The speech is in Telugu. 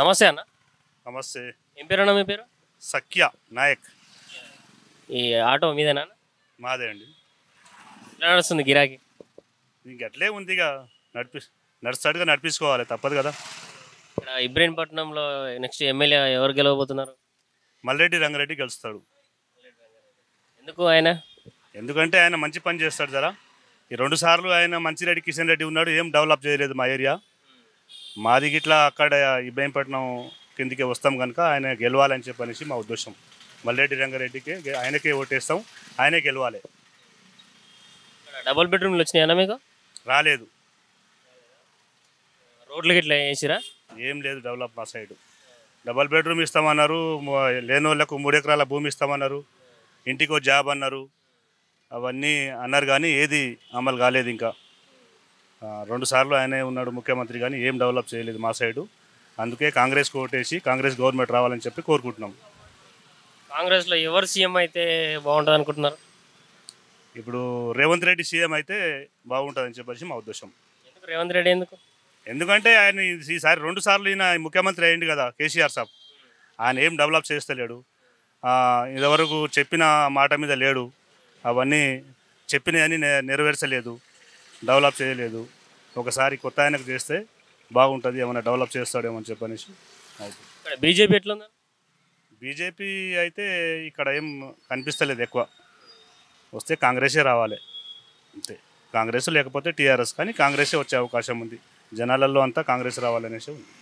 నమస్తే అన్న నమస్తే ఏం పేరు అన్న మీ పేరు సఖ్య నాయక్ ఈ ఆటో మీదేనా మాదే అండి నడుస్తుంది గిరాకీ ఇంక ఉంది ఇక నడిపి నడుస్తాడుగా నడిపించుకోవాలి తప్పదు కదా ఇక్కడ ఇబ్రహీంపట్నంలో నెక్స్ట్ ఎమ్మెల్యే ఎవరు గెలవబోతున్నారు మల్లెడ్డి రంగారెడ్డి గెలుస్తాడు ఎందుకు ఆయన ఎందుకంటే ఆయన మంచి పని చేస్తాడు జరా ఈ రెండు సార్లు ఆయన మంచిరెడ్డి కిషన్ రెడ్డి ఉన్నాడు ఏం డెవలప్ చేయలేదు మా ఏరియా మాది గిట్లా అక్కడ ఇబ్బందిపట్నం కిందికి వస్తాం కనుక ఆయన గెలవాలని చెప్పనేసి మా ఉద్దేశం మల్లెడ్డి రంగారెడ్డికి ఆయనకే ఓటేస్తాం ఆయనే గెలవాలి డబుల్ బెడ్రూమ్లు వచ్చినాయన్నా మీకు రాలేదు రోడ్లు గిట్లా వేసిరా ఏం లేదు డెవలప్ మా సైడ్ డబల్ బెడ్రూమ్ ఇస్తామన్నారు లేని వాళ్ళకు మూడు ఎకరాల భూమి ఇస్తామన్నారు ఇంటికో జాబ్ అన్నారు అవన్నీ అన్నారు కానీ ఏది అమలు కాలేదు ఇంకా రెండుసార్లు ఆయనే ఉన్నాడు ముఖ్యమంత్రి కానీ ఏం డెవలప్ చేయలేదు మా సైడు అందుకే కాంగ్రెస్ ఓటేసి కాంగ్రెస్ గవర్నమెంట్ రావాలని చెప్పి కోరుకుంటున్నాం కాంగ్రెస్లో ఎవరు సీఎం అయితే బాగుంటుంది అనుకుంటున్నారు ఇప్పుడు రేవంత్ రెడ్డి సీఎం అయితే బాగుంటుందని చెప్పేసి మా ఉద్దేశం రేవంత్ రెడ్డి ఎందుకు ఎందుకంటే ఆయన ఈసారి రెండు సార్లు ఈయన ముఖ్యమంత్రి అయ్యింది కదా కేసీఆర్ సాబ్ ఆయన ఏం డెవలప్ చేస్తలేడు ఇంతవరకు చెప్పిన మాట మీద లేడు అవన్నీ చెప్పినవన్నీ నెరవేర్చలేదు డెవలప్ చేయలేదు ఒకసారి కొత్త ఆయనకు చేస్తే బాగుంటుంది ఏమైనా డెవలప్ చేస్తాడేమో అని చెప్పనేసి బీజేపీ ఎట్లా బీజేపీ అయితే ఇక్కడ ఏం కనిపిస్తలేదు ఎక్కువ వస్తే కాంగ్రెసే రావాలి అంతే కాంగ్రెస్ లేకపోతే టీఆర్ఎస్ కానీ కాంగ్రెసే వచ్చే అవకాశం ఉంది జనాలలో అంతా కాంగ్రెస్ రావాలనేసి ఉంది